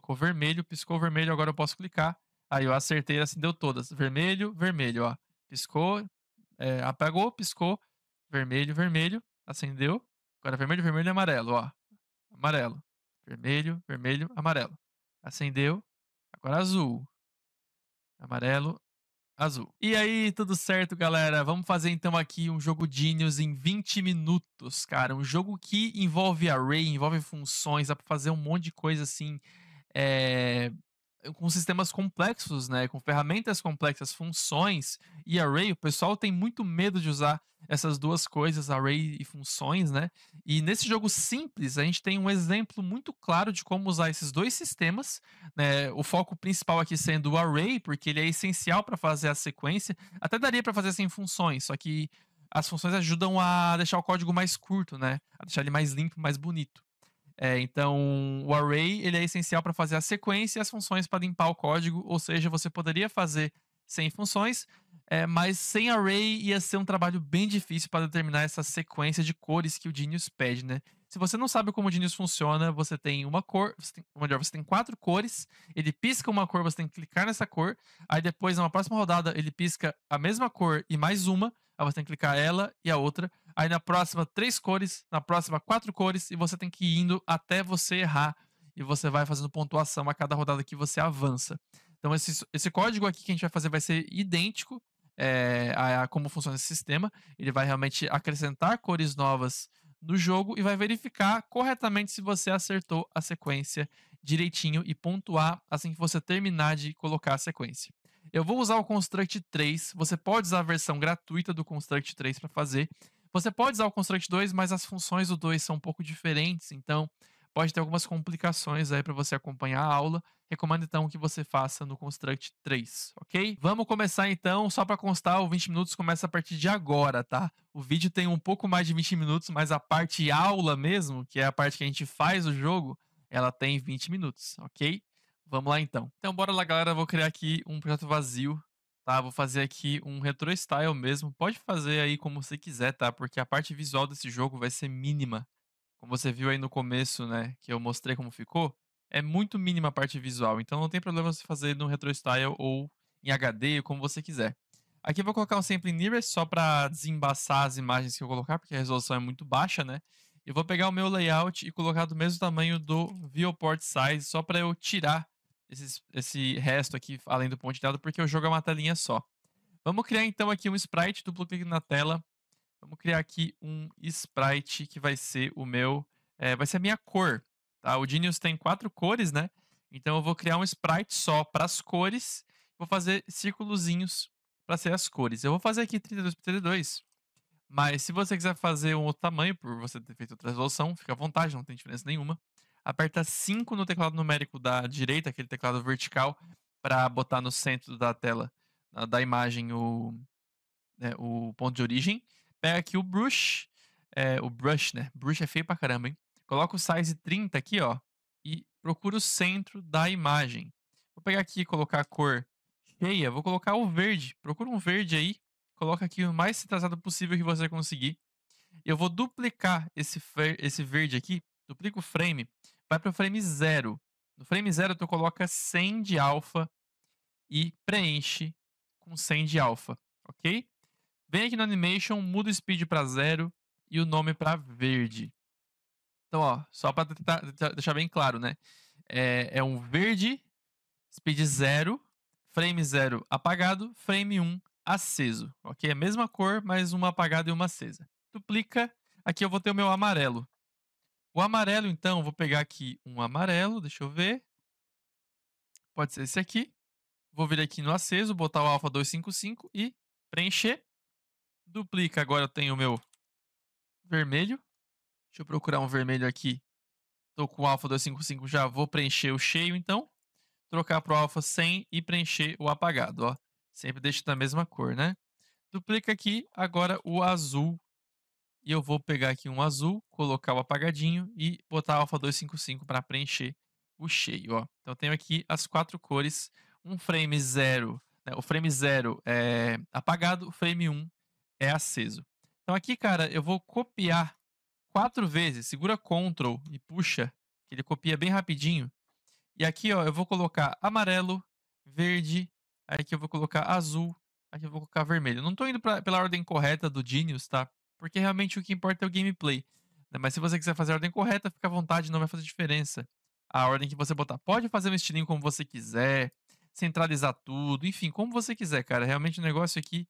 colocou vermelho, piscou vermelho, agora eu posso clicar. Aí eu acertei, acendeu assim, todas. Vermelho, vermelho, ó. Piscou, é, apagou, piscou, vermelho, vermelho, acendeu. Agora vermelho, vermelho e amarelo, ó. Amarelo, vermelho, vermelho, amarelo. Acendeu, agora azul. Amarelo, azul. E aí, tudo certo, galera? Vamos fazer então aqui um jogo Genius em 20 minutos, cara. Um jogo que envolve array, envolve funções, dá pra fazer um monte de coisa assim é, com sistemas complexos, né? Com ferramentas complexas, funções e array, o pessoal tem muito medo de usar essas duas coisas, array e funções, né? E nesse jogo simples, a gente tem um exemplo muito claro de como usar esses dois sistemas, né? O foco principal aqui sendo o array, porque ele é essencial para fazer a sequência. Até daria para fazer sem funções, só que as funções ajudam a deixar o código mais curto, né? A deixar ele mais limpo, mais bonito. É, então, o array ele é essencial para fazer a sequência e as funções para limpar o código, ou seja, você poderia fazer sem funções, é, mas sem array ia ser um trabalho bem difícil para determinar essa sequência de cores que o Genius pede, né? Se você não sabe como o Genius funciona, você tem uma cor, você tem, melhor, você tem quatro cores, ele pisca uma cor, você tem que clicar nessa cor, aí depois, na próxima rodada, ele pisca a mesma cor e mais uma, Aí você tem que clicar ela e a outra. Aí na próxima, três cores. Na próxima, quatro cores. E você tem que ir indo até você errar. E você vai fazendo pontuação a cada rodada que você avança. Então, esse, esse código aqui que a gente vai fazer vai ser idêntico é, a, a como funciona esse sistema. Ele vai realmente acrescentar cores novas no jogo e vai verificar corretamente se você acertou a sequência direitinho e pontuar assim que você terminar de colocar a sequência. Eu vou usar o Construct 3. Você pode usar a versão gratuita do Construct 3 para fazer. Você pode usar o Construct 2, mas as funções do 2 são um pouco diferentes, então pode ter algumas complicações aí para você acompanhar a aula. Recomendo então que você faça no Construct 3, ok? Vamos começar então, só para constar, o 20 minutos começa a partir de agora, tá? O vídeo tem um pouco mais de 20 minutos, mas a parte aula mesmo, que é a parte que a gente faz o jogo, ela tem 20 minutos, ok? Vamos lá então. Então bora lá, galera. Eu vou criar aqui um projeto vazio, tá? Vou fazer aqui um retro style mesmo. Pode fazer aí como você quiser, tá? Porque a parte visual desse jogo vai ser mínima. Como você viu aí no começo, né, que eu mostrei como ficou, é muito mínima a parte visual. Então não tem problema você fazer no retro style ou em HD, como você quiser. Aqui eu vou colocar um sample nearest só para desembaçar as imagens que eu colocar, porque a resolução é muito baixa, né? Eu vou pegar o meu layout e colocar do mesmo tamanho do viewport size só para eu tirar esses, esse resto aqui além do pontilhado, porque o jogo é uma telinha só. Vamos criar então aqui um sprite, duplo clique na tela. Vamos criar aqui um sprite que vai ser o meu, é, vai ser a minha cor. Tá? O Genius tem quatro cores, né? Então eu vou criar um sprite só para as cores. Vou fazer círculozinhos para ser as cores. Eu vou fazer aqui 32 por 32. Mas se você quiser fazer um outro tamanho, por você ter feito outra resolução, fica à vontade, não tem diferença nenhuma aperta 5 no teclado numérico da direita, aquele teclado vertical, para botar no centro da tela, da imagem, o, né, o ponto de origem. Pega aqui o brush, é, o brush, né? Brush é feio pra caramba, hein? Coloca o size 30 aqui, ó, e procura o centro da imagem. Vou pegar aqui e colocar a cor cheia, vou colocar o verde. Procura um verde aí, coloca aqui o mais traçado possível que você conseguir. Eu vou duplicar esse, esse verde aqui, duplico o frame, vai para o frame 0. No frame 0, tu coloca 100 de alfa e preenche com 100 de alfa, ok? Vem aqui no animation, muda o speed para 0 e o nome para verde. Então, ó, só para deixar bem claro, né? É, é um verde, speed 0, frame 0 apagado, frame 1 um aceso, ok? É a mesma cor, mas uma apagada e uma acesa. Duplica, aqui eu vou ter o meu amarelo. O amarelo, então, vou pegar aqui um amarelo, deixa eu ver. Pode ser esse aqui. Vou vir aqui no aceso, botar o alfa 255 e preencher. Duplica, agora eu tenho o meu vermelho. Deixa eu procurar um vermelho aqui. Estou com o alfa 255 já, vou preencher o cheio, então. Trocar para o alfa 100 e preencher o apagado, ó. Sempre deixa da mesma cor, né? Duplica aqui, agora o azul e eu vou pegar aqui um azul, colocar o apagadinho e botar alfa 255 para preencher o cheio. Ó. Então eu tenho aqui as quatro cores, um frame zero, né? o frame 0 é apagado, o frame 1 um é aceso. Então aqui, cara, eu vou copiar quatro vezes, segura Ctrl e puxa, que ele copia bem rapidinho. E aqui, ó, eu vou colocar amarelo, verde, aqui eu vou colocar azul, aqui eu vou colocar vermelho. não estou indo pra, pela ordem correta do Genius, tá? porque realmente o que importa é o gameplay. Né, mas se você quiser fazer a ordem correta, fica à vontade, não vai fazer diferença. A ordem que você botar. Pode fazer um estilinho como você quiser, centralizar tudo, enfim, como você quiser, cara. Realmente o negócio aqui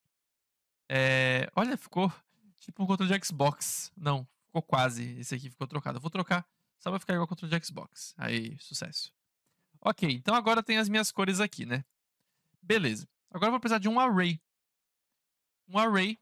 é... Olha, ficou tipo um controle de Xbox. Não, ficou quase. Esse aqui ficou trocado. Eu vou trocar só pra ficar igual controle de Xbox. Aí, sucesso. Ok, então agora tem as minhas cores aqui, né? Beleza. Agora eu vou precisar de um array. Um array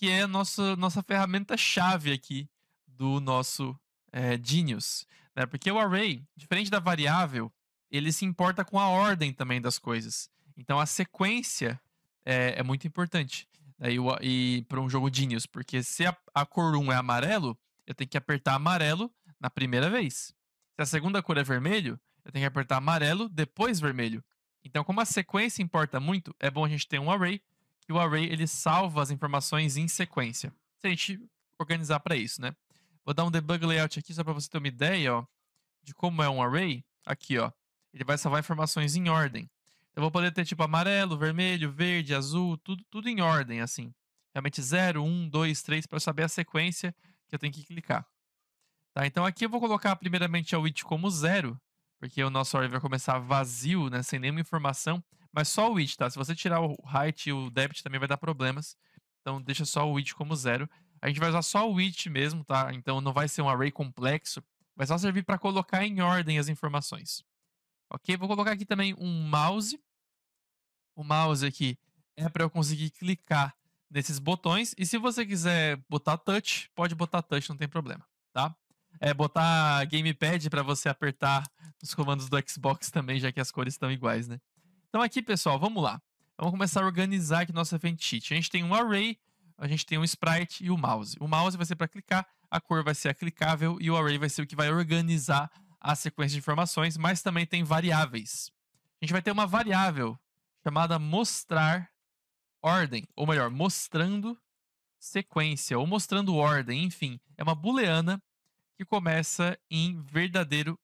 que é nossa nossa ferramenta-chave aqui do nosso é, Genius. Né? Porque o array, diferente da variável, ele se importa com a ordem também das coisas. Então a sequência é, é muito importante. Né? E, e para um jogo Genius, porque se a, a cor 1 é amarelo, eu tenho que apertar amarelo na primeira vez. Se a segunda cor é vermelho, eu tenho que apertar amarelo, depois vermelho. Então, como a sequência importa muito, é bom a gente ter um array e o array ele salva as informações em sequência. Se a gente organizar para isso, né? Vou dar um debug layout aqui só para você ter uma ideia, ó, de como é um array. Aqui, ó, ele vai salvar informações em ordem. Então, eu vou poder ter tipo amarelo, vermelho, verde, azul, tudo, tudo em ordem, assim. Realmente 0, 1, 2, 3, para saber a sequência que eu tenho que clicar. Tá, então aqui eu vou colocar primeiramente a width como zero, porque o nosso array vai começar vazio, né, sem nenhuma informação. Mas só o width tá? Se você tirar o height e o depth também vai dar problemas. Então deixa só o width como zero. A gente vai usar só o width mesmo, tá? Então não vai ser um array complexo. Vai só servir para colocar em ordem as informações. Ok? Vou colocar aqui também um mouse. O mouse aqui é para eu conseguir clicar nesses botões. E se você quiser botar touch, pode botar touch, não tem problema, tá? É botar gamepad para você apertar os comandos do Xbox também, já que as cores estão iguais, né? Então aqui, pessoal, vamos lá. Vamos começar a organizar aqui nossa event sheet. A gente tem um array, a gente tem um sprite e o um mouse. O mouse vai ser para clicar, a cor vai ser a clicável e o array vai ser o que vai organizar a sequência de informações, mas também tem variáveis. A gente vai ter uma variável chamada mostrar ordem, ou melhor, mostrando sequência, ou mostrando ordem, enfim. É uma booleana que começa em verdadeiro.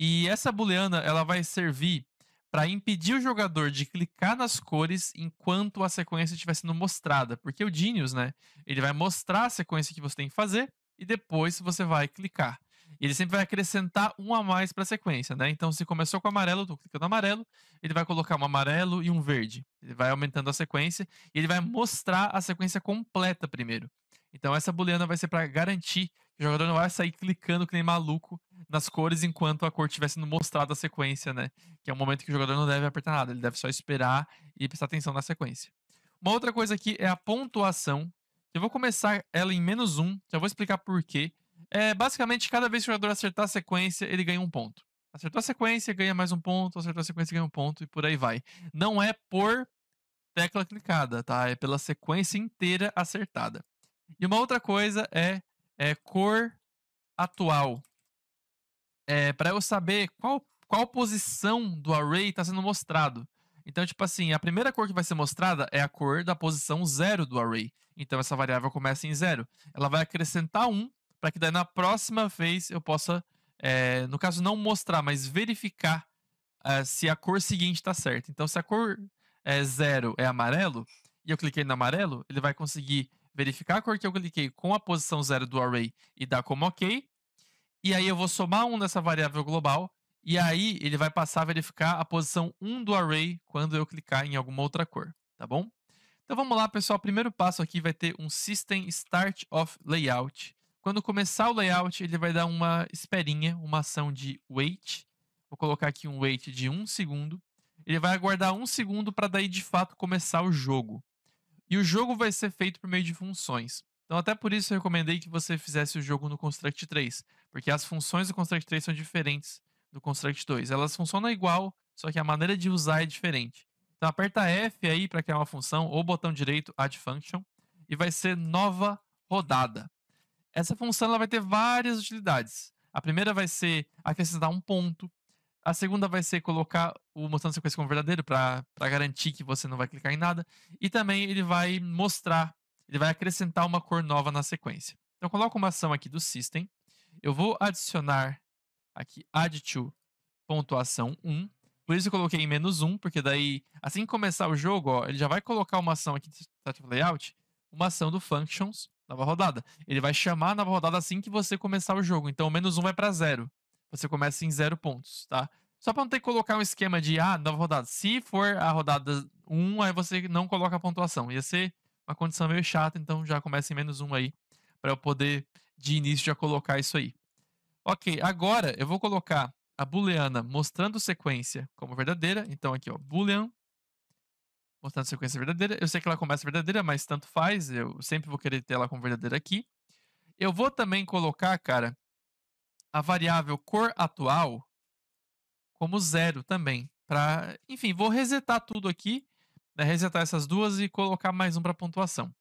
E essa booleana, ela vai servir para impedir o jogador de clicar nas cores enquanto a sequência estiver sendo mostrada, porque o Genius, né, ele vai mostrar a sequência que você tem que fazer e depois você vai clicar. Ele sempre vai acrescentar um a mais para a sequência, né? Então, se começou com amarelo, estou clicando amarelo, ele vai colocar um amarelo e um verde. Ele vai aumentando a sequência e ele vai mostrar a sequência completa primeiro. Então essa booleana vai ser para garantir que o jogador não vai sair clicando que nem maluco nas cores enquanto a cor estiver sendo mostrada a sequência, né? Que é um momento que o jogador não deve apertar nada, ele deve só esperar e prestar atenção na sequência. Uma outra coisa aqui é a pontuação. Eu vou começar ela em menos um, já vou explicar por quê. É, basicamente, cada vez que o jogador acertar a sequência, ele ganha um ponto. Acertou a sequência, ganha mais um ponto, acertou a sequência, ganha um ponto, e por aí vai. Não é por tecla clicada, tá? É pela sequência inteira acertada. E uma outra coisa é, é cor atual. É, para eu saber qual, qual posição do array está sendo mostrado. Então, tipo assim, a primeira cor que vai ser mostrada é a cor da posição zero do array. Então, essa variável começa em zero. Ela vai acrescentar um, para que daí na próxima vez eu possa, é, no caso, não mostrar, mas verificar é, se a cor seguinte está certa. Então, se a cor é zero é amarelo, e eu cliquei no amarelo, ele vai conseguir verificar a cor que eu cliquei com a posição zero do array e dar como OK. E aí eu vou somar 1 um nessa variável global, e aí ele vai passar a verificar a posição 1 do array quando eu clicar em alguma outra cor, tá bom? Então vamos lá, pessoal. O primeiro passo aqui vai ter um System Start of Layout. Quando começar o layout, ele vai dar uma esperinha, uma ação de wait. Vou colocar aqui um wait de 1 um segundo. Ele vai aguardar um segundo para daí de fato começar o jogo. E o jogo vai ser feito por meio de funções. Então, até por isso, eu recomendei que você fizesse o jogo no Construct 3, porque as funções do Construct 3 são diferentes do Construct 2. Elas funcionam igual, só que a maneira de usar é diferente. Então, aperta F aí para criar uma função, ou botão direito, Add Function, e vai ser nova rodada. Essa função ela vai ter várias utilidades. A primeira vai ser acrescentar um ponto, a segunda vai ser colocar o mostrando sequência como verdadeiro para garantir que você não vai clicar em nada. E também ele vai mostrar, ele vai acrescentar uma cor nova na sequência. Então coloco uma ação aqui do system. Eu vou adicionar aqui add to pontuação 1. Por isso eu coloquei em menos 1, porque daí, assim que começar o jogo, ó, ele já vai colocar uma ação aqui do layout, uma ação do functions, nova rodada. Ele vai chamar a nova rodada assim que você começar o jogo. Então, o menos 1 vai é para zero você começa em zero pontos, tá? Só para não ter que colocar um esquema de, ah, nova rodada. Se for a rodada 1, aí você não coloca a pontuação. Ia ser uma condição meio chata, então já começa em menos 1 aí, para eu poder, de início, já colocar isso aí. Ok, agora eu vou colocar a booleana mostrando sequência como verdadeira. Então aqui, ó, boolean mostrando sequência verdadeira. Eu sei que ela começa verdadeira, mas tanto faz, eu sempre vou querer ter ela como verdadeira aqui. Eu vou também colocar, cara, a variável cor atual como zero também. Pra, enfim, vou resetar tudo aqui, né, resetar essas duas e colocar mais um para pontuação.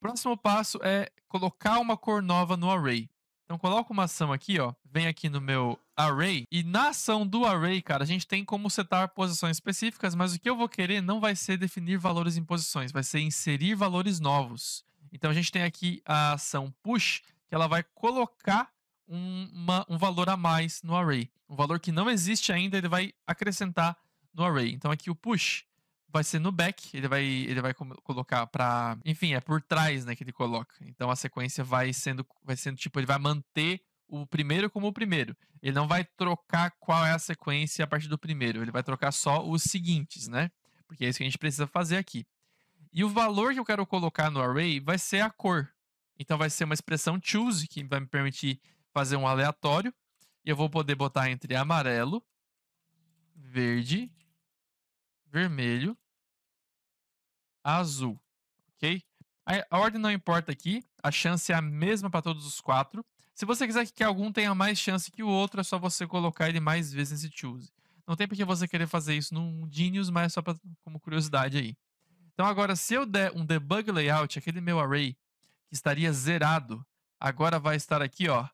Próximo passo é colocar uma cor nova no array. Então coloco uma ação aqui, ó. Vem aqui no meu array e na ação do array, cara, a gente tem como setar posições específicas, mas o que eu vou querer não vai ser definir valores em posições, vai ser inserir valores novos. Então a gente tem aqui a ação push, que ela vai colocar um, uma, um valor a mais no array. Um valor que não existe ainda, ele vai acrescentar no array. Então aqui o push vai ser no back, ele vai, ele vai colocar para, enfim, é por trás, né, que ele coloca. Então a sequência vai sendo vai sendo tipo, ele vai manter o primeiro como o primeiro. Ele não vai trocar qual é a sequência a partir do primeiro, ele vai trocar só os seguintes, né? Porque é isso que a gente precisa fazer aqui. E o valor que eu quero colocar no array vai ser a cor. Então vai ser uma expressão choose que vai me permitir fazer um aleatório. E eu vou poder botar entre amarelo, verde, vermelho, azul, ok? A ordem não importa aqui, a chance é a mesma para todos os quatro. Se você quiser que algum tenha mais chance que o outro, é só você colocar ele mais vezes nesse choose. Não tem por que você querer fazer isso num Genius, mas é só pra, como curiosidade aí. Então agora, se eu der um debug layout, aquele meu array que estaria zerado, agora vai estar aqui, ó,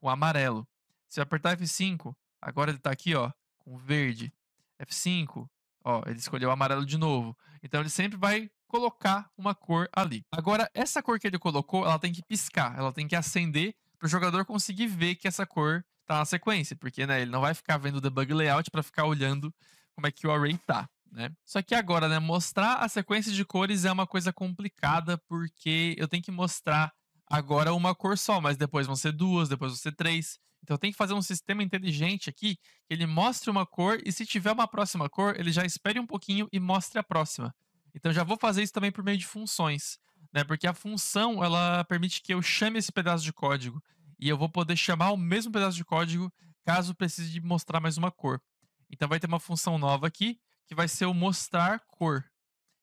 com amarelo. Se eu apertar F5, agora ele está aqui, ó, com verde. F5, ó, ele escolheu amarelo de novo. Então ele sempre vai colocar uma cor ali. Agora, essa cor que ele colocou, ela tem que piscar, ela tem que acender para o jogador conseguir ver que essa cor tá na sequência, porque né, ele não vai ficar vendo o debug layout para ficar olhando como é que o array tá. Né? Só que agora, né, mostrar a sequência de cores é uma coisa complicada, porque eu tenho que mostrar agora é uma cor só, mas depois vão ser duas, depois vão ser três. Então tem que fazer um sistema inteligente aqui, que ele mostre uma cor e se tiver uma próxima cor, ele já espere um pouquinho e mostre a próxima. Então já vou fazer isso também por meio de funções, né? Porque a função, ela permite que eu chame esse pedaço de código e eu vou poder chamar o mesmo pedaço de código caso precise de mostrar mais uma cor. Então vai ter uma função nova aqui, que vai ser o mostrar cor.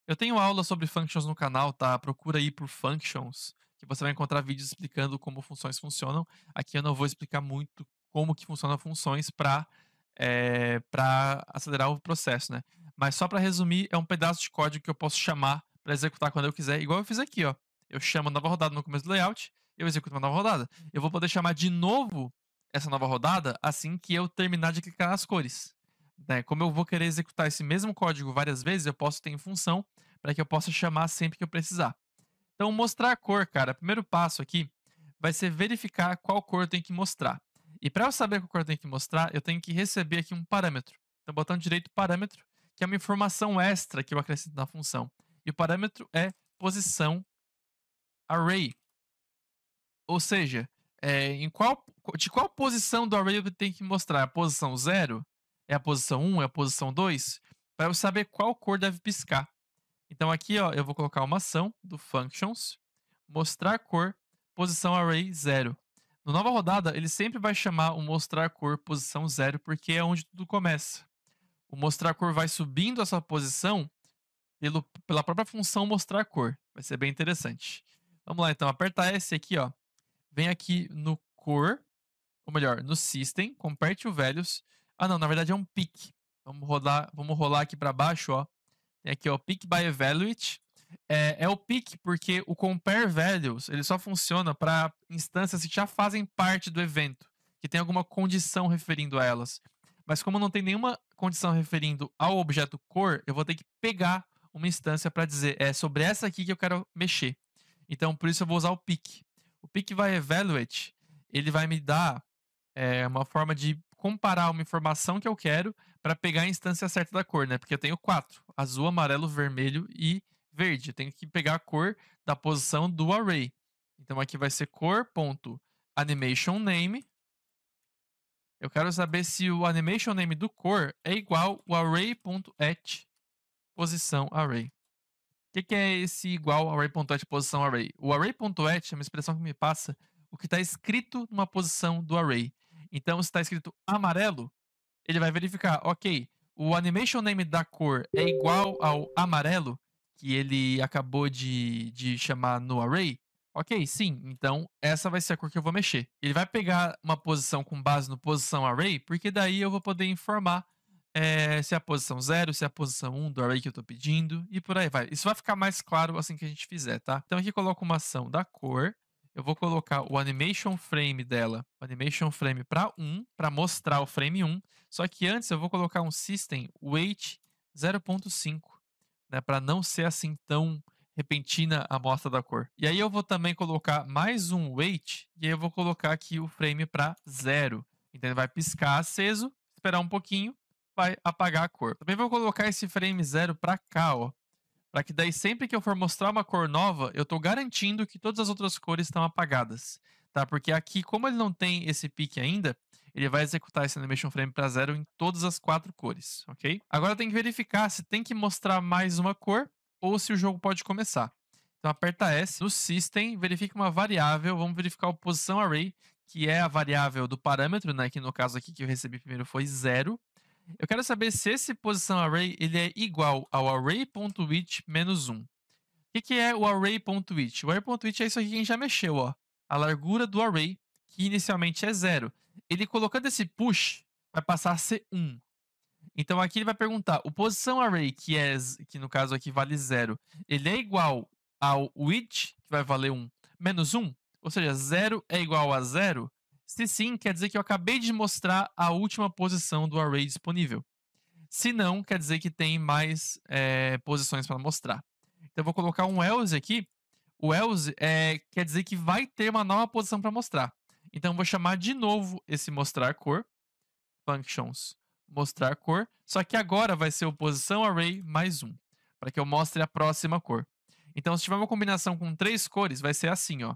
Eu tenho aula sobre functions no canal, tá? Procura aí por functions que você vai encontrar vídeos explicando como funções funcionam. Aqui eu não vou explicar muito como que funcionam funções para é, eh, para acelerar o processo, né? Mas só para resumir, é um pedaço de código que eu posso chamar para executar quando eu quiser, igual eu fiz aqui, ó. Eu chamo a nova rodada no começo do layout, eu executo uma nova rodada. Eu vou poder chamar de novo essa nova rodada assim que eu terminar de clicar nas cores. Né? Como eu vou querer executar esse mesmo código várias vezes, eu posso ter em função para que eu possa chamar sempre que eu precisar. Então, mostrar a cor, cara, primeiro passo aqui vai ser verificar qual cor eu tenho que mostrar. E para eu saber qual cor eu tenho que mostrar, eu tenho que receber aqui um parâmetro. Então, botando direito parâmetro, que é uma informação extra que eu acrescento na função. E o parâmetro é posição array. Ou seja, é, em qual, de qual posição do array eu tenho que mostrar? A posição 0? É a posição 1? Um, é a posição 2? Para eu saber qual cor deve piscar. Então aqui ó, eu vou colocar uma ação do functions, mostrar cor, posição array 0. No nova rodada, ele sempre vai chamar o mostrar cor posição 0, porque é onde tudo começa. O mostrar cor vai subindo essa posição pelo, pela própria função mostrar cor. Vai ser bem interessante. Vamos lá então, aperta S aqui, ó. Vem aqui no cor, ou melhor, no system, compare o values. Ah não, na verdade é um pick. Vamos rodar, vamos rolar aqui para baixo, ó. É aqui, ó, é pick by evaluate. É, é o pick porque o compare values ele só funciona para instâncias que já fazem parte do evento, que tem alguma condição referindo a elas. Mas como não tem nenhuma condição referindo ao objeto cor, eu vou ter que pegar uma instância para dizer é sobre essa aqui que eu quero mexer. Então, por isso eu vou usar o pick. O pick by evaluate, ele vai me dar é, uma forma de comparar uma informação que eu quero para pegar a instância certa da cor, né? Porque eu tenho quatro: azul, amarelo, vermelho e verde. Eu tenho que pegar a cor da posição do array. Então aqui vai ser cor.animationName. Eu quero saber se o animation name do cor é igual o array.at posição array. O que, que é esse igual array.at posição array? O array.at é uma expressão que me passa o que está escrito numa posição do array. Então, se está escrito amarelo, ele vai verificar, ok, o animation name da cor é igual ao amarelo que ele acabou de, de chamar no array. Ok, sim, então essa vai ser a cor que eu vou mexer. Ele vai pegar uma posição com base no posição array, porque daí eu vou poder informar é, se é a posição 0, se é a posição 1 um do array que eu estou pedindo, e por aí vai. Isso vai ficar mais claro assim que a gente fizer, tá? Então aqui eu coloco uma ação da cor, eu vou colocar o animation frame dela, o animation frame para 1, para mostrar o frame 1. Só que antes eu vou colocar um system weight 0.5, né, para não ser assim tão repentina a amostra da cor. E aí eu vou também colocar mais um weight, e aí eu vou colocar aqui o frame para 0. Então ele vai piscar aceso, esperar um pouquinho, vai apagar a cor. Também vou colocar esse frame 0 para cá, ó, para que daí sempre que eu for mostrar uma cor nova, eu estou garantindo que todas as outras cores estão apagadas, tá? Porque aqui, como ele não tem esse pique ainda, ele vai executar esse animation frame para zero em todas as quatro cores, ok? Agora tem que verificar se tem que mostrar mais uma cor ou se o jogo pode começar. Então aperta S no System, verifica uma variável, vamos verificar o posição array, que é a variável do parâmetro, né? Que no caso aqui que eu recebi primeiro foi zero. Eu quero saber se esse posição array ele é igual ao array.which menos 1. O que, que é o array.which? O array.which é isso aqui que a gente já mexeu, ó. A largura do array, que inicialmente é 0. Ele colocando esse push, vai passar a ser 1. Então aqui ele vai perguntar, o posição array, que é que no caso aqui vale 0, ele é igual ao which, que vai valer 1, menos 1? Ou seja, 0 é igual a 0? Se sim, quer dizer que eu acabei de mostrar a última posição do array disponível. Se não, quer dizer que tem mais é, posições para mostrar. Então eu vou colocar um else aqui. O else é, quer dizer que vai ter uma nova posição para mostrar. Então eu vou chamar de novo esse mostrar cor, functions mostrar cor, só que agora vai ser o posição array mais um, para que eu mostre a próxima cor. Então se tiver uma combinação com três cores, vai ser assim, ó.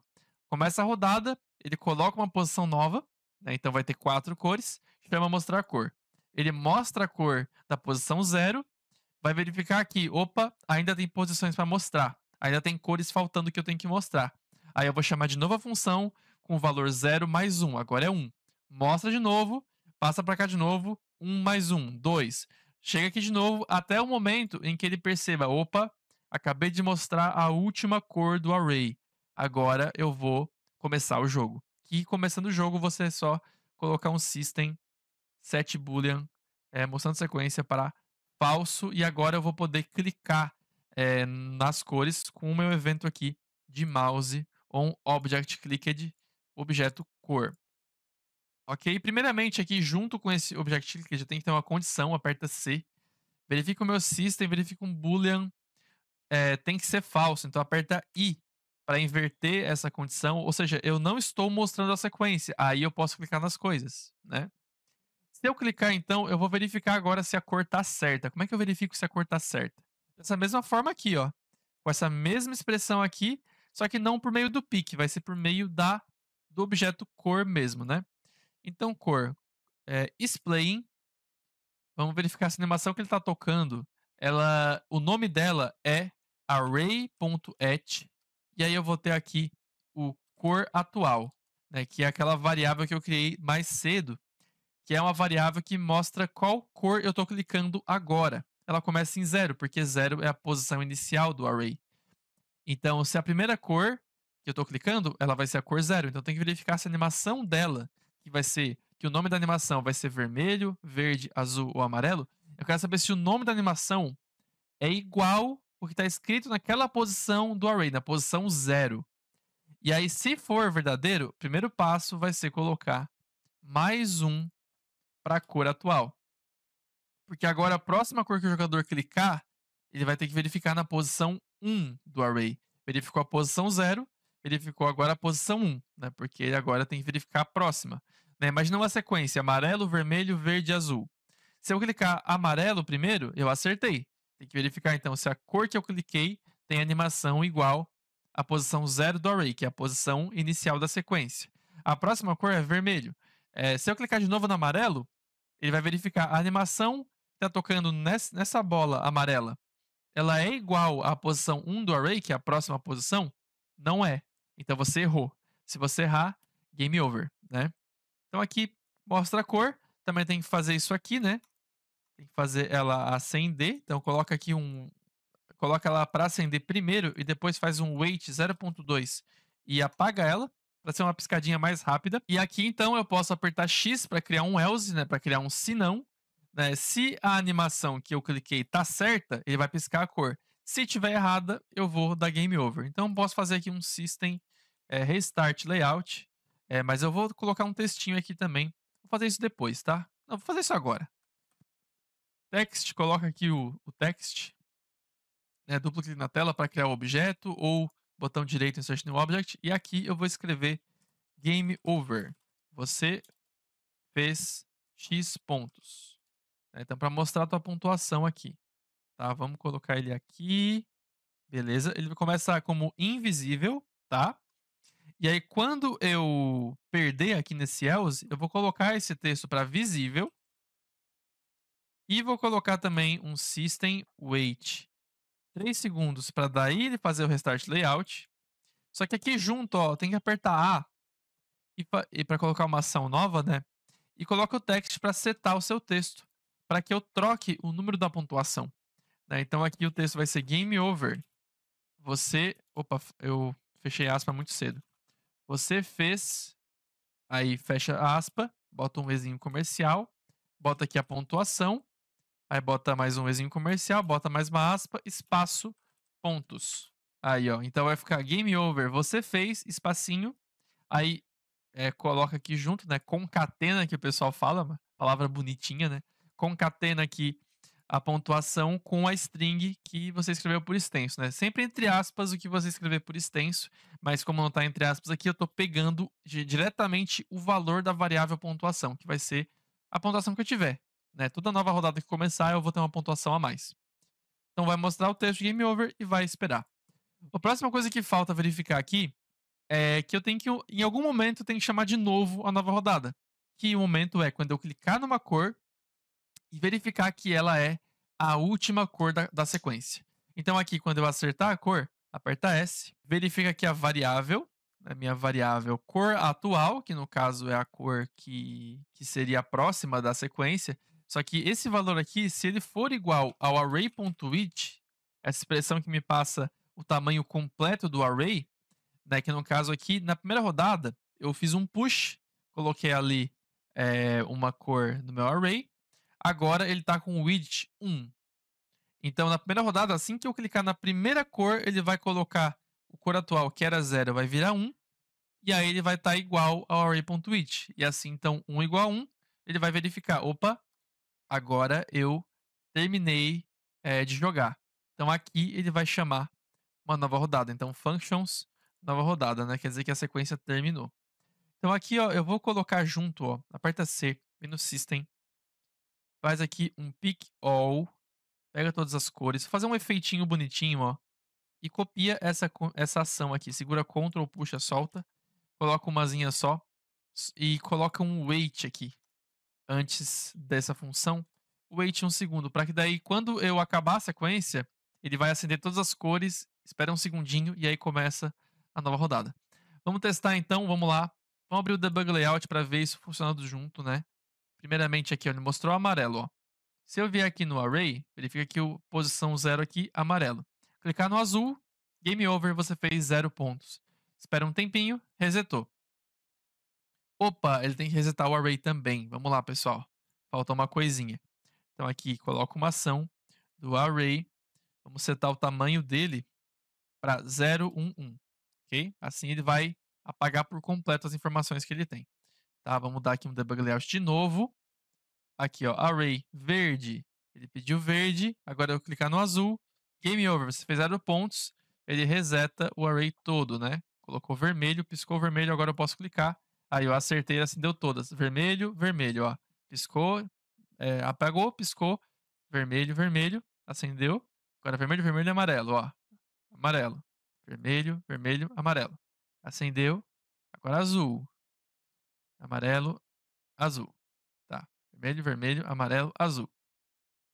Começa a rodada, ele coloca uma posição nova, né? então vai ter quatro cores, chama mostrar cor. Ele mostra a cor da posição zero, vai verificar aqui, opa, ainda tem posições para mostrar, ainda tem cores faltando que eu tenho que mostrar. Aí eu vou chamar de novo a função com o valor 0 mais 1, um, agora é 1. Um. Mostra de novo, passa para cá de novo, 1 um mais 1, 2. Chega aqui de novo até o momento em que ele perceba, opa, acabei de mostrar a última cor do array agora eu vou começar o jogo. E começando o jogo, você é só colocar um system set boolean é, mostrando sequência para falso. E agora eu vou poder clicar é, nas cores com o meu evento aqui de mouse on object clicked, objeto cor. Ok? Primeiramente, aqui junto com esse object clicked, eu tenho que ter uma condição, aperta C. Verifica o meu system, verifica um boolean. É, tem que ser falso, então aperta I para inverter essa condição, ou seja, eu não estou mostrando a sequência, aí eu posso clicar nas coisas, né? Se eu clicar, então, eu vou verificar agora se a cor está certa. Como é que eu verifico se a cor está certa? Dessa mesma forma aqui, ó, com essa mesma expressão aqui, só que não por meio do pique, vai ser por meio da do objeto cor mesmo, né? Então, cor, é, vamos verificar se a animação que ele está tocando, ela, o nome dela é array.at, e aí eu vou ter aqui o cor atual, né, que é aquela variável que eu criei mais cedo, que é uma variável que mostra qual cor eu estou clicando agora. Ela começa em zero, porque zero é a posição inicial do array. Então, se a primeira cor que eu estou clicando, ela vai ser a cor zero. Então, tem que verificar se a animação dela, que vai ser que o nome da animação vai ser vermelho, verde, azul ou amarelo. Eu quero saber se o nome da animação é igual porque está escrito naquela posição do array, na posição zero. E aí, se for verdadeiro, o primeiro passo vai ser colocar mais um para a cor atual. Porque agora a próxima cor que o jogador clicar, ele vai ter que verificar na posição 1 do array. Verificou a posição 0, verificou agora a posição 1, né? porque ele agora tem que verificar a próxima. Né? Imagina uma sequência: amarelo, vermelho, verde e azul. Se eu clicar amarelo primeiro, eu acertei. Tem que verificar então se a cor que eu cliquei tem animação igual à posição zero do array, que é a posição inicial da sequência. A próxima cor é vermelho. É, se eu clicar de novo no amarelo, ele vai verificar a animação que está tocando nessa bola amarela. Ela é igual à posição 1 do array, que é a próxima posição? Não é. Então você errou. Se você errar, game over, né? Então aqui mostra a cor. Também tem que fazer isso aqui, né? tem que fazer ela acender. Então coloca aqui um coloca ela para acender primeiro e depois faz um wait 0.2 e apaga ela para ser uma piscadinha mais rápida. E aqui então eu posso apertar X para criar um else, né, para criar um se não. Né? Se a animação que eu cliquei tá certa, ele vai piscar a cor. Se tiver errada, eu vou dar game over. Então posso fazer aqui um system é, restart layout, é, mas eu vou colocar um textinho aqui também. Vou fazer isso depois, tá? Não, vou fazer isso agora text, coloca aqui o, o text, né, duplo clique na tela para criar o objeto, ou botão direito Insert New Object, e aqui eu vou escrever Game Over. Você fez X pontos. Né, então, para mostrar a tua pontuação aqui. Tá? Vamos colocar ele aqui. Beleza? Ele começa como invisível, tá? E aí, quando eu perder aqui nesse else, eu vou colocar esse texto para visível, e vou colocar também um system wait 3 segundos para daí ele fazer o restart layout. Só que aqui junto, ó, tem que apertar A e para colocar uma ação nova, né? E coloca o text para setar o seu texto, para que eu troque o número da pontuação. Né? Então aqui o texto vai ser game over. Você, opa, eu fechei a aspa muito cedo. Você fez aí fecha a aspa, bota um vizinho comercial, bota aqui a pontuação Aí bota mais um exinho comercial, bota mais uma aspa, espaço, pontos. Aí, ó. Então vai ficar game over. Você fez, espacinho. Aí é, coloca aqui junto, né? Concatena, que o pessoal fala, palavra bonitinha, né? Concatena aqui a pontuação com a string que você escreveu por extenso, né? Sempre entre aspas o que você escrever por extenso, mas como não tá entre aspas aqui, eu tô pegando diretamente o valor da variável pontuação, que vai ser a pontuação que eu tiver. Né? Toda nova rodada que começar, eu vou ter uma pontuação a mais. Então vai mostrar o texto Game Over e vai esperar. A próxima coisa que falta verificar aqui é que eu tenho que, em algum momento, tenho que chamar de novo a nova rodada. Que o momento é quando eu clicar numa cor e verificar que ela é a última cor da, da sequência. Então aqui, quando eu acertar a cor, aperta S, verifica que a variável, a né, minha variável cor atual, que no caso é a cor que, que seria a próxima da sequência, só que esse valor aqui, se ele for igual ao array.width, essa expressão que me passa o tamanho completo do array, né, que no caso aqui, na primeira rodada, eu fiz um push, coloquei ali é, uma cor do meu array, agora ele está com o widget 1. Então, na primeira rodada, assim que eu clicar na primeira cor, ele vai colocar o cor atual, que era 0, vai virar 1, e aí ele vai estar tá igual ao array.width. E assim, então, 1 igual a 1, ele vai verificar, opa, agora eu terminei é, de jogar. Então aqui ele vai chamar uma nova rodada. Então functions, nova rodada, né? Quer dizer que a sequência terminou. Então aqui ó, eu vou colocar junto, ó, aperta C, vem no System, faz aqui um pick all, pega todas as cores, fazer um efeitinho bonitinho, ó, e copia essa, essa ação aqui. Segura Ctrl, puxa, solta, coloca uma zinha só e coloca um weight aqui antes dessa função, wait um segundo, para que daí, quando eu acabar a sequência, ele vai acender todas as cores, espera um segundinho e aí começa a nova rodada. Vamos testar então, vamos lá. Vamos abrir o debug layout para ver isso funcionando junto, né? Primeiramente aqui, ele mostrou amarelo, ó. Se eu vier aqui no array, verifica que o posição 0 aqui, amarelo. Clicar no azul, game over, você fez 0 pontos. Espera um tempinho, resetou. Opa, ele tem que resetar o array também. Vamos lá, pessoal. Falta uma coisinha. Então aqui, coloco uma ação do array. Vamos setar o tamanho dele para 011, ok? Assim ele vai apagar por completo as informações que ele tem. Tá, vamos dar aqui um debug layout de novo. Aqui, ó, array verde. Ele pediu verde, agora eu clicar no azul. Game over, você fez zero pontos, ele reseta o array todo, né? Colocou vermelho, piscou vermelho, agora eu posso clicar Aí eu acertei, acendeu assim, todas. Vermelho, vermelho, ó. Piscou, é, apagou, piscou. Vermelho, vermelho, acendeu. Agora vermelho, vermelho e amarelo, ó. Amarelo. Vermelho, vermelho, amarelo. Acendeu. Agora azul. Amarelo, azul. Tá. Vermelho, vermelho, amarelo, azul.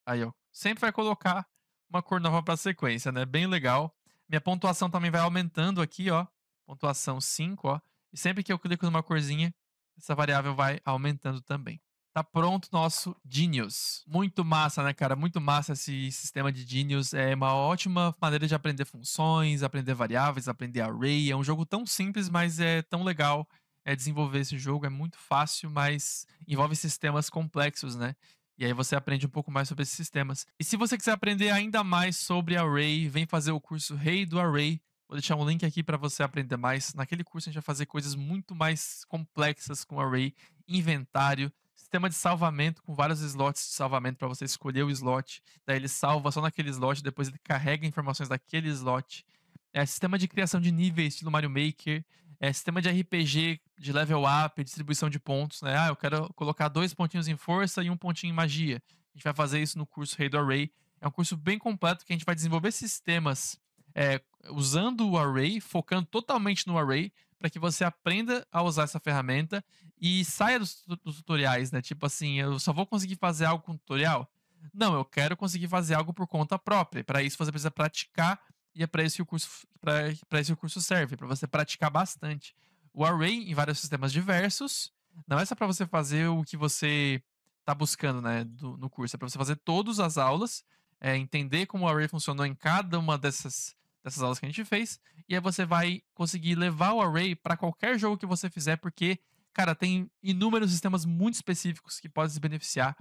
Aí, ó. Sempre vai colocar uma cor nova para sequência, né? Bem legal. Minha pontuação também vai aumentando aqui, ó. Pontuação 5, ó. E sempre que eu clico numa corzinha, essa variável vai aumentando também. Tá pronto nosso Genius. Muito massa, né, cara? Muito massa esse sistema de Genius. É uma ótima maneira de aprender funções, aprender variáveis, aprender array. É um jogo tão simples, mas é tão legal é desenvolver esse jogo. É muito fácil, mas envolve sistemas complexos, né? E aí você aprende um pouco mais sobre esses sistemas. E se você quiser aprender ainda mais sobre Array, vem fazer o curso Rei do Array Vou deixar um link aqui para você aprender mais. Naquele curso a gente vai fazer coisas muito mais complexas com array, inventário, sistema de salvamento com vários slots de salvamento para você escolher o slot. Daí ele salva só naquele slot, depois ele carrega informações daquele slot. É, sistema de criação de níveis, estilo Mario Maker. É, sistema de RPG, de level up, distribuição de pontos. Né? Ah, eu quero colocar dois pontinhos em força e um pontinho em magia. A gente vai fazer isso no curso Rei do Array. É um curso bem completo que a gente vai desenvolver sistemas é, usando o array, focando totalmente no array, para que você aprenda a usar essa ferramenta e saia dos, dos, tutoriais, né? Tipo assim, eu só vou conseguir fazer algo com tutorial? Não, eu quero conseguir fazer algo por conta própria. Para isso você precisa praticar e é para isso que o curso para isso o curso serve, para você praticar bastante. O array em vários sistemas diversos, não é só para você fazer o que você está buscando, né, do, no curso, é para você fazer todas as aulas, é, entender como o array funcionou em cada uma dessas dessas aulas que a gente fez. E aí você vai conseguir levar o array para qualquer jogo que você fizer, porque, cara, tem inúmeros sistemas muito específicos que podem se beneficiar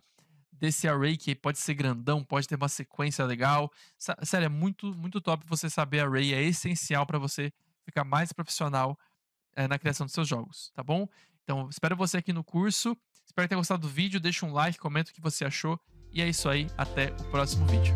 desse array, que pode ser grandão, pode ter uma sequência legal. Sério, é muito, muito top você saber array, é essencial para você ficar mais profissional é, na criação dos seus jogos, tá bom? Então, espero você aqui no curso. Espero ter gostado do vídeo. Deixa um like, comenta o que você achou. E é isso aí. Até o próximo vídeo.